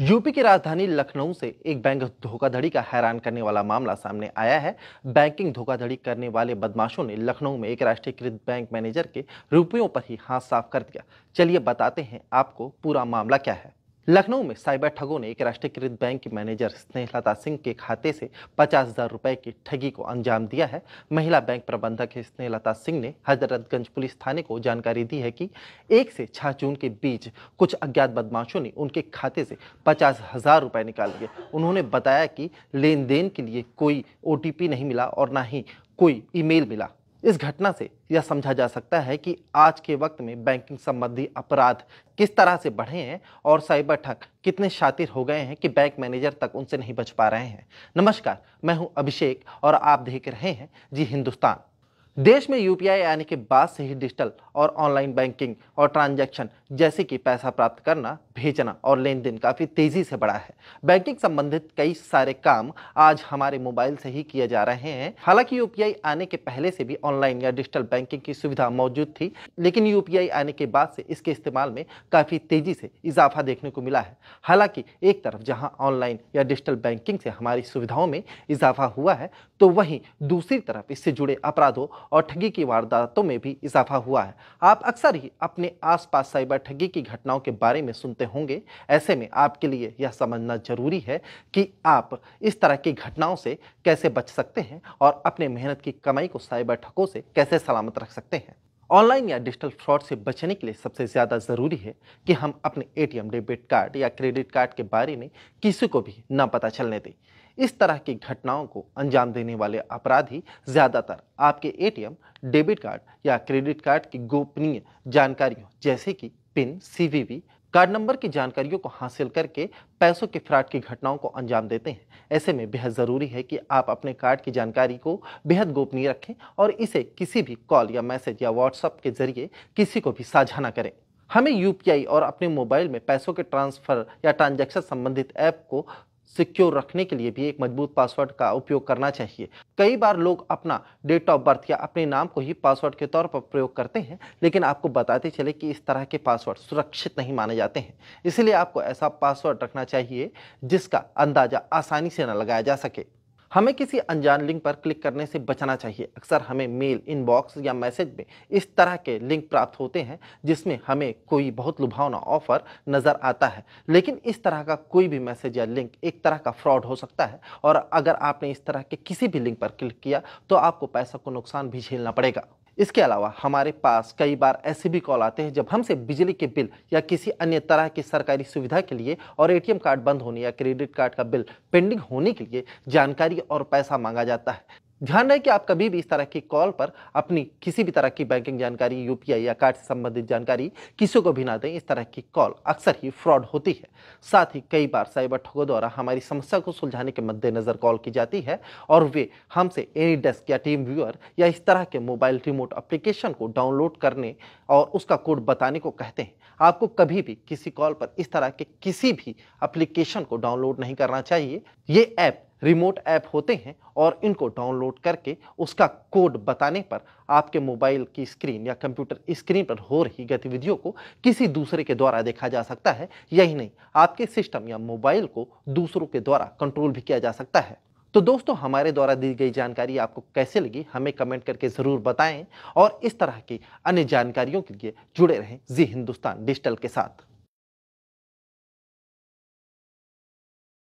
UP की राजधानी लखनऊ से एक बैंक धोखाधड़ी का हैरान करने वाला मामला सामने आया है बैंकिंग धोखाधड़ी करने वाले बदमाशों ने लखनऊ में एक राष्ट्रीयकृत बैंक मैनेजर के रुपयों पर ही हाथ साफ कर दिया चलिए बताते हैं आपको पूरा मामला क्या है लखनऊ में साइबर ठगों ने एक राष्ट्रीयकृत बैंक के मैनेजर स्नेहलता सिंह के खाते से पचास हजार रुपए की ठगी को अंजाम दिया है महिला बैंक प्रबंधक स्नेहलता सिंह ने हजरतगंज पुलिस थाने को जानकारी दी है कि एक से छह जून के बीच कुछ अज्ञात बदमाशों ने उनके खाते से पचास हजार रुपए निकाल लिए उन्होंने बताया कि लेन देन के लिए कोई ओ नहीं मिला और ना ही कोई ईमेल मिला इस घटना से यह समझा जा सकता है कि आज के वक्त में बैंकिंग संबंधी अपराध किस तरह से बढ़े हैं और साइबर ठग कितने शातिर हो गए हैं कि बैंक मैनेजर तक उनसे नहीं बच पा रहे हैं नमस्कार मैं हूं अभिषेक और आप देख रहे हैं जी हिंदुस्तान देश में यूपीआई आने के बाद से ही डिजिटल और ऑनलाइन बैंकिंग और ट्रांजैक्शन जैसे कि पैसा प्राप्त करना भेजना और लेन देन काफ़ी तेज़ी से बढ़ा है बैंकिंग संबंधित कई सारे काम आज हमारे मोबाइल से ही किए जा रहे हैं हालांकि यूपीआई आने के पहले से भी ऑनलाइन या डिजिटल बैंकिंग की सुविधा मौजूद थी लेकिन यूपीआई आने के बाद से इसके इस्तेमाल में काफ़ी तेज़ी से इजाफा देखने को मिला है हालांकि एक तरफ जहाँ ऑनलाइन या डिजिटल बैंकिंग से हमारी सुविधाओं में इजाफा हुआ है तो वहीं दूसरी तरफ इससे जुड़े अपराधों और ठगी की वारदातों में भी इजाफा हुआ है आप अक्सर ही अपने आसपास साइबर ठगी की घटनाओं के बारे में सुनते होंगे ऐसे में आपके लिए यह समझना जरूरी है कि आप इस तरह की घटनाओं से कैसे बच सकते हैं और अपने मेहनत की कमाई को साइबर ठगों से कैसे सलामत रख सकते हैं ऑनलाइन या डिजिटल फ्रॉड से बचने के लिए सबसे ज़्यादा ज़रूरी है कि हम अपने एटीएम डेबिट कार्ड या क्रेडिट कार्ड के बारे में किसी को भी ना पता चलने दें इस तरह की घटनाओं को अंजाम देने वाले अपराधी ज़्यादातर आपके एटीएम, डेबिट कार्ड या क्रेडिट कार्ड की गोपनीय जानकारियों जैसे कि पिन सीवीवी, कार्ड नंबर की जानकारियों को हासिल करके पैसों के फ्रॉड की घटनाओं को अंजाम देते हैं ऐसे में बेहद ज़रूरी है कि आप अपने कार्ड की जानकारी को बेहद गोपनीय रखें और इसे किसी भी कॉल या मैसेज या व्हाट्सएप के जरिए किसी को भी साझा न करें हमें यूपीआई और अपने मोबाइल में पैसों के ट्रांसफ़र या ट्रांजैक्शन संबंधित ऐप को सिक्योर रखने के लिए भी एक मजबूत पासवर्ड का उपयोग करना चाहिए कई बार लोग अपना डेट ऑफ बर्थ या अपने नाम को ही पासवर्ड के तौर पर प्रयोग करते हैं लेकिन आपको बताते चले कि इस तरह के पासवर्ड सुरक्षित नहीं माने जाते हैं इसलिए आपको ऐसा पासवर्ड रखना चाहिए जिसका अंदाज़ा आसानी से न लगाया जा सके हमें किसी अनजान लिंक पर क्लिक करने से बचना चाहिए अक्सर हमें मेल इनबॉक्स या मैसेज में इस तरह के लिंक प्राप्त होते हैं जिसमें हमें कोई बहुत लुभावना ऑफर नज़र आता है लेकिन इस तरह का कोई भी मैसेज या लिंक एक तरह का फ्रॉड हो सकता है और अगर आपने इस तरह के किसी भी लिंक पर क्लिक किया तो आपको पैसा को नुकसान भी झेलना पड़ेगा इसके अलावा हमारे पास कई बार ऐसे भी कॉल आते हैं जब हमसे बिजली के बिल या किसी अन्य तरह की सरकारी सुविधा के लिए और एटीएम कार्ड बंद होने या क्रेडिट कार्ड का बिल पेंडिंग होने के लिए जानकारी और पैसा मांगा जाता है ध्यान रहे कि आप कभी भी इस तरह की कॉल पर अपनी किसी भी तरह की बैंकिंग जानकारी यूपीआई या कार्ड से संबंधित जानकारी किसी को भी ना दें इस तरह की कॉल अक्सर ही फ्रॉड होती है साथ ही कई बार साइबर ठगों द्वारा हमारी समस्या को सुलझाने के मद्देनजर कॉल की जाती है और वे हमसे एनी डेस्क या टीम व्यूअर या इस तरह के मोबाइल रिमोट अप्लीकेशन को डाउनलोड करने और उसका कोड बताने को कहते हैं आपको कभी भी किसी कॉल पर इस तरह के किसी भी अप्लीकेशन को डाउनलोड नहीं करना चाहिए ये ऐप रिमोट ऐप होते हैं और इनको डाउनलोड करके उसका कोड बताने पर आपके मोबाइल की स्क्रीन या कंप्यूटर स्क्रीन पर हो रही गतिविधियों को किसी दूसरे के द्वारा देखा जा सकता है यही नहीं आपके सिस्टम या मोबाइल को दूसरों के द्वारा कंट्रोल भी किया जा सकता है तो दोस्तों हमारे द्वारा दी गई जानकारी आपको कैसे लगी हमें कमेंट करके ज़रूर बताएं और इस तरह की अन्य जानकारियों के लिए जुड़े रहें जी हिंदुस्तान डिजिटल के साथ